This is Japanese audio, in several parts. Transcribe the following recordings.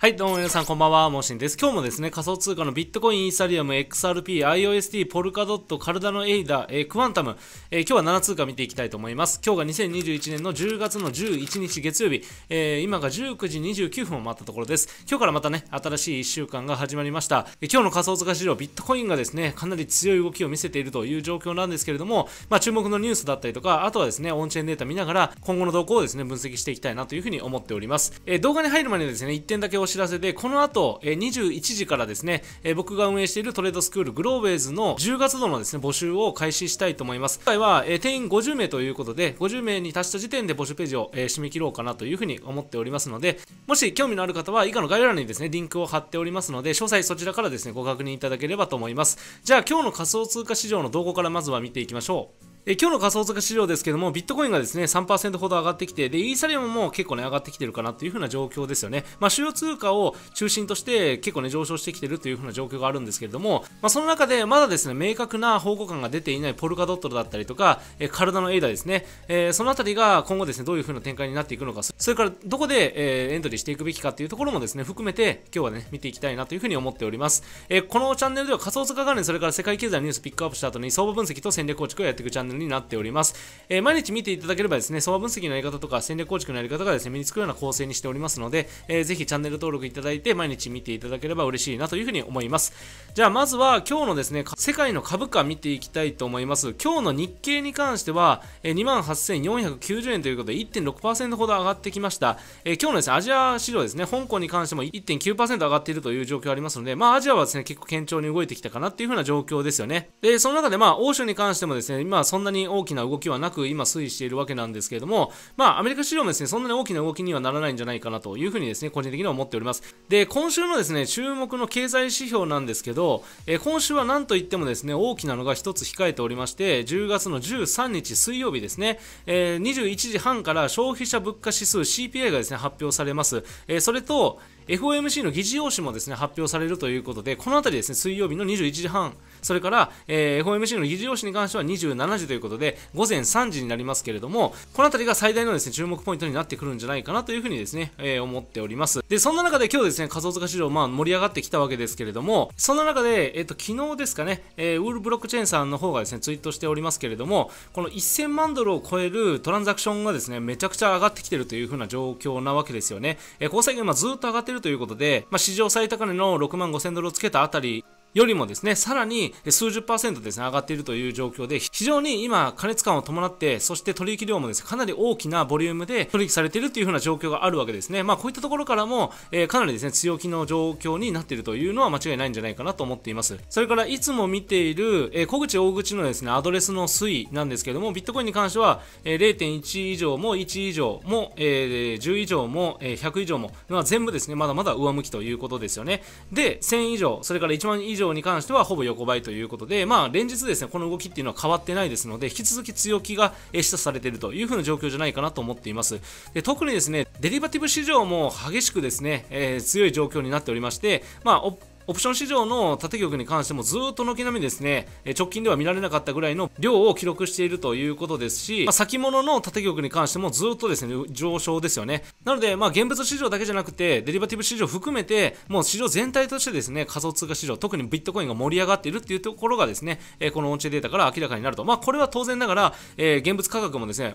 はい、どうも皆さんこんばんは、もしんです。今日もですね、仮想通貨のビットコイン、イーサリアム、XRP、IOST、ポルカドット、カルダのエイダ、えー、クワンタム、えー、今日は7通貨見ていきたいと思います。今日が2021年の10月の11日月曜日、えー、今が19時29分を回ったところです。今日からまたね、新しい1週間が始まりました。今日の仮想通貨市場、ビットコインがですね、かなり強い動きを見せているという状況なんですけれども、まあ、注目のニュースだったりとか、あとはですね、オンチェーンデータ見ながら、今後の動向をですね、分析していきたいなというふうに思っております。え動画に入る前にですね、1点だけお知らせで、この後、え21時からですね、え僕が運営しているトレードスクールグローベイズの10月度のですね、募集を開始したいと思います。今回は、え定員50名ということで、50名に達した時点で募集ページを、え締め切ろうかなというふうに思っておりますので、もし興味のある方は以下の概要欄にですね、リンクを貼っておりますので、詳細そちらからですね、ご確認いただければと思います。じゃあ今日の仮想通貨市場の動向からまずは見ていきましょう。え今日の仮想通貨市場ですけども、ビットコインがですね、3%ほど上がってきて、で、イーサリアムも結構ね、上がってきてるかなというふうな状況ですよね。まあ、主要通貨を中心として結構ね、上昇してきてるというふうな状況があるんですけれども、まあ、その中でまだですね、明確な方向感が出ていないポルカドットだったりとか、えカルダのエイダですね、えー、そのあたりが今後ですね、どういうふうな展開になっていくのか、それからどこで、えー、エントリーしていくべきかっていうところもですね、含めて今日はね、見ていきたいなというふうに思っております。えー、このチャンネルでは仮想通貨関連、それから世界経済のニュースピックアップした後に相場分析と戦略構築をやっていくチャンネルになっております。えー、毎日見ていただければですね、相場分析のやり方とか戦略構築のやり方がですね、身につくような構成にしておりますので、えー、ぜひチャンネル登録いただいて、毎日見ていただければ嬉しいなというふうに思います。じゃあ、まずは今日のですね、世界の株価見ていきたいと思います。今日の日経に関しては、え28,490円ということで1.6%ほど上がってきました。えー、今日のですね、アジア市場ですね、香港に関しても1.9%上がっているという状況ありますので、まあ、アジアはですね、結構堅調に動いてきたかなっていうふうな状況ですよね。で、その中でまあ、欧州に関してもですね、今、そんなに大きな動きはなく今推移しているわけなんですけれども、まあ、アメリカ市場もですね、そんなに大きな動きにはならないんじゃないかなというふうにですね、個人的には思っております。で、今週のですね、注目の経済指標なんですけど、え今週は何と言ってもですね、大きなのが1つ控えておりまして、10月の13日水曜日ですね、え21時半から消費者物価指数 CPI がですね、発表されます。えそれと、FOMC の議事要旨もですね発表されるということで、この辺りですね水曜日の21時半、それから、えー、FOMC の議事要旨に関しては27時ということで、午前3時になりますけれども、この辺りが最大のですね注目ポイントになってくるんじゃないかなというふうにですね、えー、思っております。で、そんな中で今日ですね仮想通貨市場、まあ、盛り上がってきたわけですけれども、そんな中で、えっ、ー、と昨日ですかね、えー、ウールブロックチェーンさんの方がですねツイートしておりますけれども、この1000万ドルを超えるトランザクションがですねめちゃくちゃ上がってきてるというふうな状況なわけですよね。えー、交際が今ずっと上がってるるということで、まあ、史上最高値の6万5000ドルをつけたあたりよりもですね、さらに数十パーセントですね、上がっているという状況で、非常に今、加熱感を伴って、そして取引量もですね、かなり大きなボリュームで取引されているというふうな状況があるわけですね。まあ、こういったところからも、えー、かなりですね、強気の状況になっているというのは間違いないんじゃないかなと思っています。それから、いつも見ている、えー、小口大口のですね、アドレスの推移なんですけども、ビットコインに関しては、えー、0.1以上も1以上も、えー、10以上も、えー、100以上も、まあ、全部ですね、まだまだ上向きということですよね。で、1000以上、それから1万以上上に関してはほぼ横ばいということで、まあ、連日ですね、この動きっていうのは変わってないですので、引き続き強気が示唆されているというふうな状況じゃないかなと思っています。で特にですね、デリバティブ市場も激しくですね、えー、強い状況になっておりまして、まあ、オプション市場の縦局に関してもずっと軒並みですね、直近では見られなかったぐらいの量を記録しているということですし、まあ、先物の縦局に関してもずっとですね、上昇ですよね。なので、まあ、現物市場だけじゃなくて、デリバティブ市場含めて、もう市場全体としてですね、仮想通貨市場、特にビットコインが盛り上がっているっていうところがですね、この音声データから明らかになると。まあ、これは当然ながら、えー、現物価格もですね、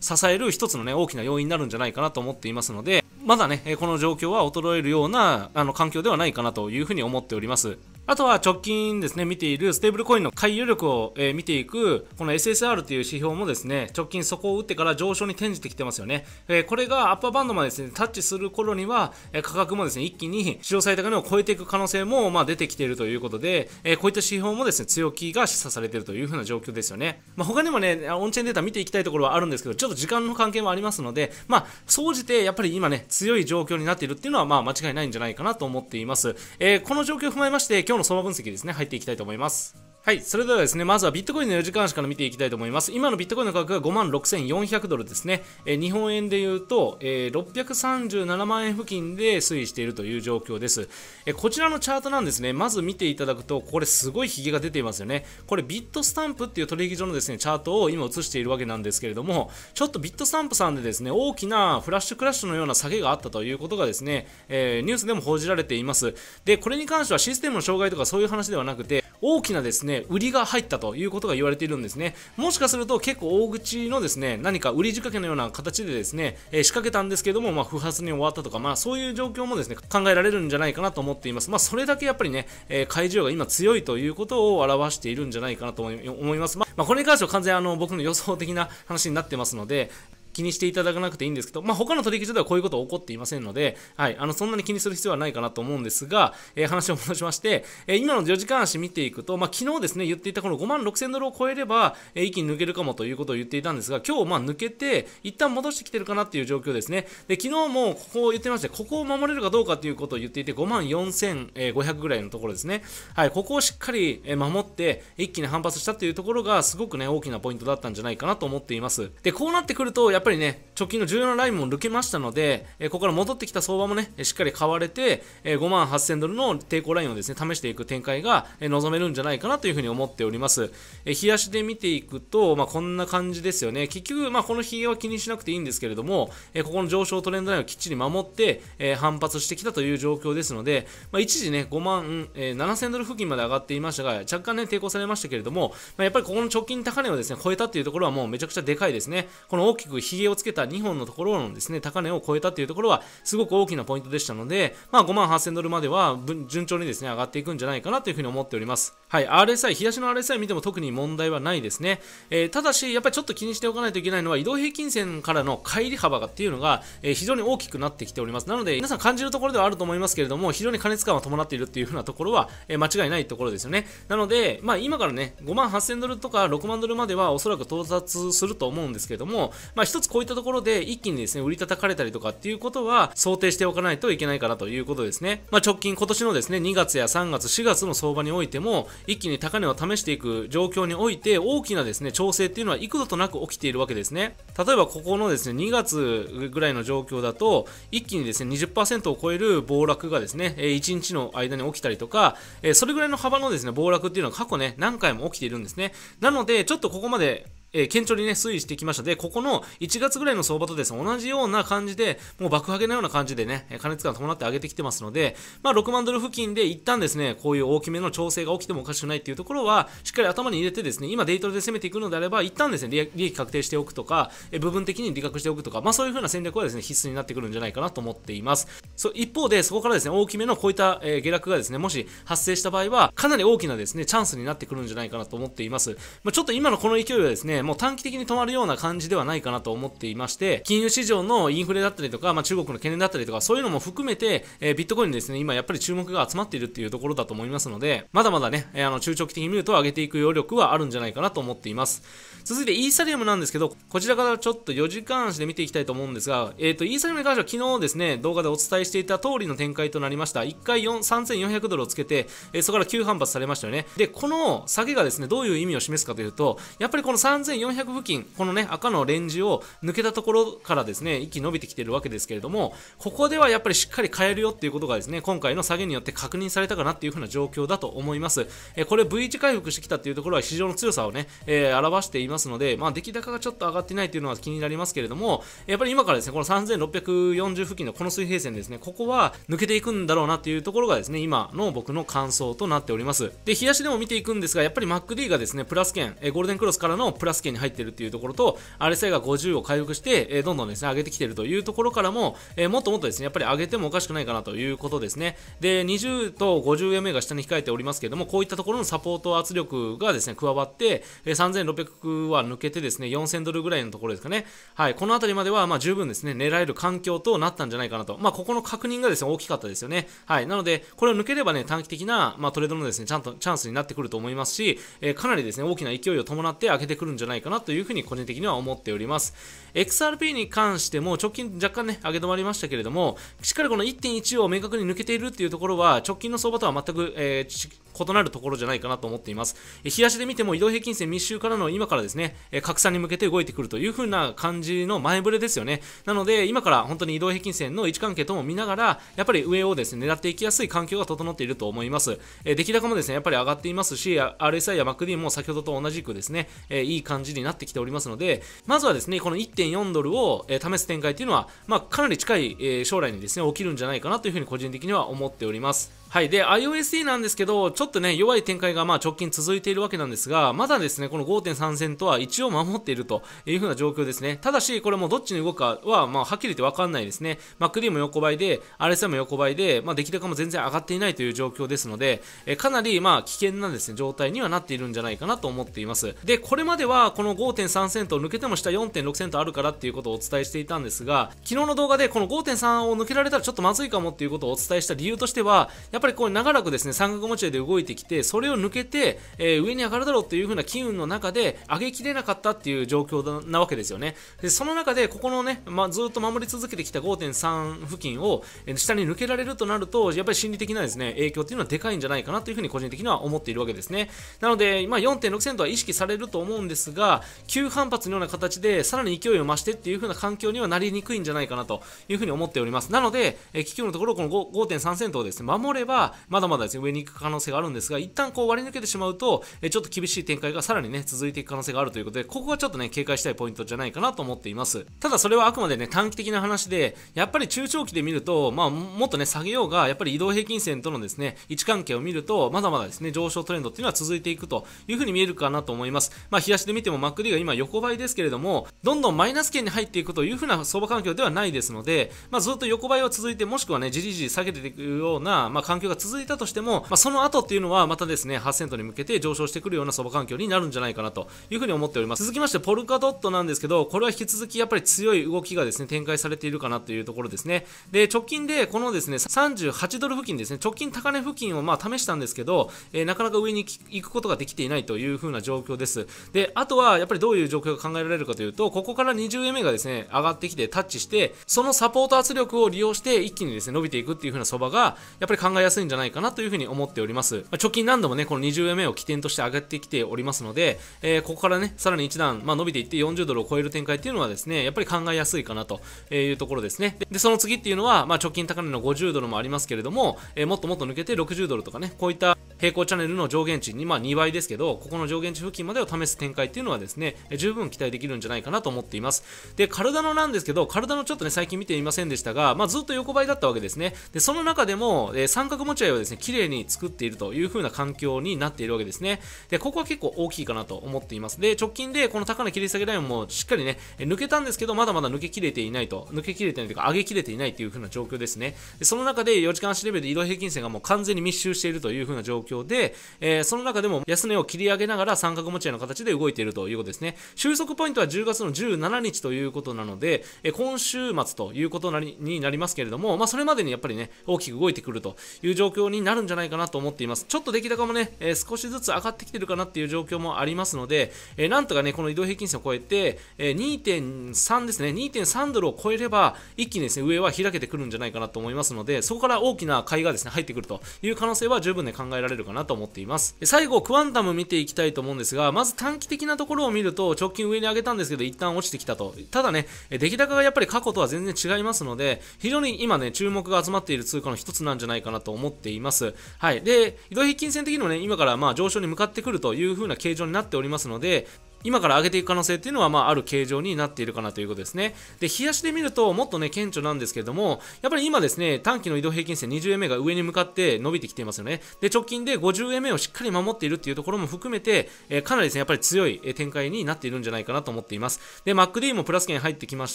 支える一つのね、大きな要因になるんじゃないかなと思っていますので、まだね、この状況は衰えるようなあの環境ではないかなというふうに思っております。あとは直近ですね、見ているステーブルコインの回遊力を、え見ていく、この SSR という指標もですね、直近底を打ってから上昇に転じてきてますよね。えこれがアッパーバンドまでですね、タッチする頃には、え価格もですね、一気に市場最高値を超えていく可能性も、まあ、出てきているということで、えこういった指標もですね、強気が示唆されているというふうな状況ですよね。まあ、他にもね、オンチェーンデータ見ていきたいところはあるんですけど、ちょっと時間の関係もありますので、まあ、総じてやっぱり今ね、強い状況になっているっていうのは、まあ、間違いないんじゃないかなと思っています。えこの状況を踏まえまして、今日の相場分析ですね入っていきたいと思いますはい。それではですね、まずはビットコインの4時間足から見ていきたいと思います。今のビットコインの価格が56,400ドルですね。え日本円で言うと、えー、637万円付近で推移しているという状況です、えこちらのチャートなんですね、まず見ていただくと、これすごいヒゲが出ていますよね。これビットスタンプっていう取引所のですね、チャートを今映しているわけなんですけれども、ちょっとビットスタンプさんでですね、大きなフラッシュクラッシュのような下げがあったということがですね、えー、ニュースでも報じられています。で、これに関してはシステムの障害とかそういう話ではなくて、大きなですね売りが入ったということが言われているんですねもしかすると結構大口のですね何か売り仕掛けのような形でですね、えー、仕掛けたんですけども、まあ、不発に終わったとか、まあ、そういう状況もですね考えられるんじゃないかなと思っています、まあ、それだけやっぱりね、えー、会場が今強いということを表しているんじゃないかなと思います、まあ、これに関しては完全あの僕の予想的な話になってますので気にしていただかなくていいんですけど、まあ、他の取引所ではこういうことは起こっていませんので、はい、あのそんなに気にする必要はないかなと思うんですが、えー、話を戻しまして、えー、今の4時間足見ていくと、まあ、昨日ですね、言っていたこの5万6000ドルを超えれば、えー、一気に抜けるかもということを言っていたんですが、今日まあ抜けて、一旦戻してきてるかなっていう状況ですね。で、昨日もここを言ってまして、ここを守れるかどうかということを言っていて、5万4500ぐらいのところですね。はい、ここをしっかり守って、一気に反発したというところが、すごくね、大きなポイントだったんじゃないかなと思っています。で、こうなってくると、やっっぱりね、直近の重要なラインも抜けましたので、えここから戻ってきた相場もね、しっかり買われて、え5万8000ドルの抵抗ラインをですね、試していく展開が、え望めるんじゃないかなというふうに思っております。え冷やしで見ていくと、まあ、こんな感じですよね。結局、まあ、この冷えは気にしなくていいんですけれども、えここの上昇トレンドラインをきっちり守って、え反発してきたという状況ですので、まあ、一時ね、5万、え7000ドル付近まで上がっていましたが、若干ね、抵抗されましたけれども、まあ、やっぱりここの直近高値をですね、超えたっていうところはもうめちゃくちゃでかいですね。この大きくヒゲをつけた2本のところのですね、高値を超えたというところは、すごく大きなポイントでしたので、まあ、5万8000ドルまでは順調にですね、上がっていくんじゃないかなというふうに思っております。はい、RSI、日足の RSI 見ても特に問題はないですね。えー、ただし、やっぱりちょっと気にしておかないといけないのは、移動平均線からの乖離幅がっていうのが、えー、非常に大きくなってきております。なので、皆さん感じるところではあると思いますけれども、非常に過熱感は伴っているっていうふうなところは、えー、間違いないところですよね。なので、まあ、今からね、5万8000ドルとか6万ドルまではおそらく到達すると思うんですけれども、まあ、一つこういったところで一気にですね、売り叩かれたりとかっていうことは想定しておかないといけないかなということですね。まあ、直近今年のですね、2月や3月、4月の相場においても、一気に高値を試していく状況において、大きなですね、調整っていうのは幾度となく起きているわけですね。例えばここのですね、2月ぐらいの状況だと、一気にですね、20%を超える暴落がですね、1日の間に起きたりとか、それぐらいの幅のですね、暴落っていうのは過去ね、何回も起きているんですね。なので、ちょっとここまでえー、堅調にね、推移してきました。で、ここの1月ぐらいの相場とですね、同じような感じで、もう爆上げのような感じでね、加熱感伴って上げてきてますので、まあ、6万ドル付近で一旦ですね、こういう大きめの調整が起きてもおかしくないっていうところは、しっかり頭に入れてですね、今デイトレで攻めていくのであれば、一旦ですね、利益確定しておくとか、え部分的に利確しておくとか、まあ、そういう風な戦略はですね、必須になってくるんじゃないかなと思っています。そう、一方で、そこからですね、大きめのこういった、え下落がですね、もし発生した場合は、かなり大きなですね、チャンスになってくるんじゃないかなと思っています。まあ、ちょっと今のこの勢いはですね、もう短期的に止まるような感じではないかなと思っていまして、金融市場のインフレだったりとか、まあ、中国の懸念だったりとか、そういうのも含めて、えー、ビットコインですね、今やっぱり注目が集まっているっていうところだと思いますので、まだまだね、えー、あの、中長期的に見ると上げていく余力はあるんじゃないかなと思っています。続いてイーサリアムなんですけど、こちらからちょっと4時間足で見ていきたいと思うんですが、えっ、ー、と、イーサリアムに関しては昨日ですね、動画でお伝えしていた通りの展開となりました。1回3400ドルをつけて、えー、そこから急反発されましたよね。で、この下げがですね、どういう意味を示すかというと、やっぱりこの3400付近、このね、赤のレンジを抜けたところからですね、一気に伸びてきてるわけですけれども、ここではやっぱりしっかり買えるよっていうことがですね、今回の下げによって確認されたかなっていう風な状況だと思います。えこれ V 字回復してきたっていうところは市場の強さをね、えー、表していますので、まあ、出来高がちょっと上がってないっていうのは気になりますけれども、やっぱり今からですね、この3640付近のこの水平線ですね、ここは抜けていくんだろうなっていうところがですね、今の僕の感想となっております。で、日足でも見ていくんですが、やっぱり MacD がですね、プラス圏、えゴールデンクロスからのプラス圏に入っているというところと RSI が50を回復して、えどんどんですね上げてきているというところからも、えもっともっとですねやっぱり上げてもおかしくないかなということですねで20と 50MA が下に控えておりますけれどもこういったところのサポート圧力がですね加わって、え3600は抜けてですね4000ドルぐらいのところですかねはいこの辺りまではまあ十分ですね狙える環境となったんじゃないかなとまあ、ここの確認がですね大きかったですよねはいなのでこれを抜ければね短期的な、まあ、トレードのですねちゃんとチャンスになってくると思いますし、えかなりですね大きな勢いを伴って開けてくるんじゃじゃないかなというふうに個人的には思っております。XRP に関しても直近若干ね、上げ止まりましたけれども、しっかりこの1.1を明確に抜けているっていうところは、直近の相場とは全く、えー異なるところじゃないかなと思っています。え日足で見ても移動平均線密集からの今からですね、え拡散に向けて動いてくるという風な感じの前触れですよね。なので、今から本当に移動平均線の位置関係とも見ながら、やっぱり上をですね、狙っていきやすい環境が整っていると思います。え出来高もですね、やっぱり上がっていますし、RSI や MacD も先ほどと同じくですね、えいい感じになってきておりますので、まずはですね、この1.4ドルを、え試す展開というのは、まあ、かなり近い、え将来にですね、起きるんじゃないかなというふうに個人的には思っております。はい。で、iOSE なんですけど、ちょっとね、弱い展開がまあ直近続いているわけなんですが、まだですね、この5.3戦とは一応守っているというふうな状況ですね。ただし、これもどっちに動くかは、まあ、はっきり言ってわかんないですね。まあ、クリーも横ばいで、RSI も横ばいで、まあ、出来高も全然上がっていないという状況ですので、えかなり、まあ、危険なですね、状態にはなっているんじゃないかなと思っています。で、これまでは、この5.3セントを抜けても下4.6セントあるからっていうことをお伝えしていたんですが、昨日の動画でこの5.3を抜けられたらちょっとまずいかもっていうことをお伝えした理由としては、やっぱりこう長らくですね三角持ち合いで動いてきてそれを抜けて、えー、上に上がるだろうという風な機運の中で上げきれなかったっていう状況なわけですよねでその中でここのね、まあ、ずっと守り続けてきた5.3付近を下に抜けられるとなるとやっぱり心理的なですね影響っていうのはでかいんじゃないかなという風に個人的には思っているわけですねなので、まあ、4.6セントは意識されると思うんですが急反発のような形でさらに勢いを増してっていう風な環境にはなりにくいんじゃないかなという風に思っております。なので、えー、気球のところ、この5.3セントをですね、守れえば、まだまだですね、上に行く可能性があるんですが、一旦こう割り抜けてしまうと、えちょっと厳しい展開がさらにね、続いていく可能性があるということで、ここがちょっとね、警戒したいポイントじゃないかなと思っています。ただそれはあくまでね、短期的な話で、やっぱり中長期で見ると、まあ、もっとね、下げようが、やっぱり移動平均線とのですね、位置関係を見ると、まだまだですね、上昇トレンドっていうのは続いていくというふうに見えるかなと思います。まあ、冷やしで見ても MacD が今横ばいですけれども、どんどんマイナス圏に入っていくというふうな相場環境ではないですので、まあ、ずっと横ばいは続いて、もしくはね、じりじり下げていくような、まあ、環境が続いたとしても、まあ、その後っていうのはまたですね、8セントに向けて上昇してくるような相場環境になるんじゃないかなというふうに思っております。続きまして、ポルカドットなんですけど、これは引き続きやっぱり強い動きがですね、展開されているかなというところですね。で、直近でこのですね、38ドル付近ですね、直近高値付近をまあ試したんですけど、えー、なかなか上に行くことができていないというふうな状況です。で、あとはやっぱりどういう状況が考えられるかというと、ここから20円目がですね、上がってきてタッチして、そのサポート圧力を利用して一気にですね、伸びていくっていうふうな相場が、やっぱり考え安いんじゃないかなというふうに思っております。まあ、直近何度もね、この20円目を起点として上がってきておりますので、えー、ここからね、さらに1段、まあ、伸びていって40ドルを超える展開っていうのはですね、やっぱり考えやすいかなというところですね。で、その次っていうのは、まあ、直近高値の50ドルもありますけれども、えー、もっともっと抜けて60ドルとかね、こういった平行チャンネルの上限値に、まあ、2倍ですけど、ここの上限値付近までを試す展開っていうのはですね、十分期待できるんじゃないかなと思っています。で、体のなんですけど、体のちょっとね、最近見ていませんでしたが、まあ、ずっと横ばいだったわけですね。で、その中でも、えー、三角持ち合いをですね、綺麗に作っているという風な環境になっているわけですね。で、ここは結構大きいかなと思っています。で、直近でこの高値切り下げラインもしっかりね、抜けたんですけど、まだまだ抜けきれていないと、抜けきれてないというか、上げきれていないという風な状況ですね。で、その中で4時間足レベルで移動平均線がもう完全に密集しているという風な状況況で、えー、その中でも安値を切り上げながら三角持ち合いの形で動いているということですね。収束ポイントは10月の17日ということなので、えー、今週末ということなりになりますけれども、まあ、それまでにやっぱりね、大きく動いてくるという状況になるんじゃないかなと思っています。ちょっと出来高もね、えー、少しずつ上がってきてるかなっていう状況もありますので、えー、なんとかね、この移動平均線を超えて、えー、2.3ですね、2.3ドルを超えれば、一気にですね、上は開けてくるんじゃないかなと思いますので、そこから大きな買いがですね、入ってくるという可能性は十分ね、考えられれるかなと思っています。最後、クワンタム見ていきたいと思うんですが、まず短期的なところを見ると、直近上に上げたんですけど、一旦落ちてきたと。ただね、出来高がやっぱり過去とは全然違いますので、非常に今ね、注目が集まっている通貨の一つなんじゃないかなと思っています。はい。で、移動平均線的にもね、今からまあ上昇に向かってくるという風な形状になっておりますので、今から上げていく可能性っていうのは、まあ、ある形状になっているかなということですね。で、冷やしで見ると、もっとね、顕著なんですけれども、やっぱり今ですね、短期の移動平均線20円目が上に向かって伸びてきていますよね。で、直近で50円目をしっかり守っているっていうところも含めて、えー、かなりですね、やっぱり強い展開になっているんじゃないかなと思っています。で、MacD もプラス圏入ってきまし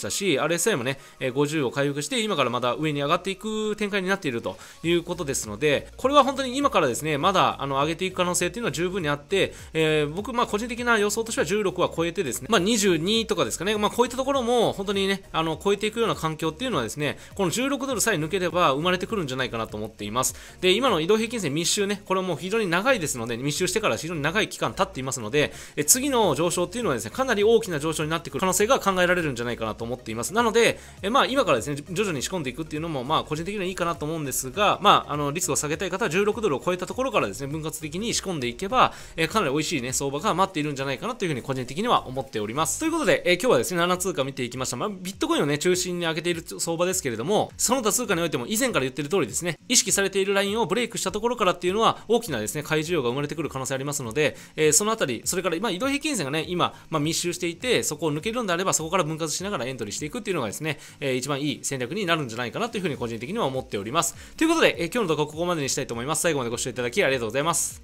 たし、RSI もね、え50を回復して、今からまだ上に上がっていく展開になっているということですので、これは本当に今からですね、まだ、あの、上げていく可能性っていうのは十分にあって、えー、僕、まあ、個人的な予想としては16は超えてですね、まあ、22とかですかね、まあ、こういったところも本当にね、あの、超えていくような環境っていうのはですね、この16ドルさえ抜ければ生まれてくるんじゃないかなと思っています。で、今の移動平均線密集ね、これも非常に長いですので、密集してから非常に長い期間経っていますので、え次の上昇っていうのはですね、かなり大きな上昇になってくる可能性が考えられるんじゃないかなと思っています。なので、えまあ、今からですね、徐々に仕込んでいくっていうのも、まあ、個人的にはいいかなと思うんですが、まあ、あの、リスクを下げたい方は16ドルを超えたところからですね、分割的に仕込んでいけば、えかなり美味しいね、相場が待っているんじゃないかなというふうに個人的には思っております。ということで、えー、今日はですね、7通貨見ていきました。まあ、ビットコインをね、中心に上げている相場ですけれども、その他通貨においても以前から言ってる通りですね、意識されているラインをブレイクしたところからっていうのは、大きなですね、買い需要が生まれてくる可能性ありますので、えー、そのあたり、それから、まあ、移動平均線がね、今、まあ、密集していて、そこを抜けるんであれば、そこから分割しながらエントリーしていくっていうのがですね、えー、一番いい戦略になるんじゃないかなというふうに個人的には思っております。ということで、えー、今日の動画はここまでにしたいと思います。最後までご視聴いただきありがとうございます。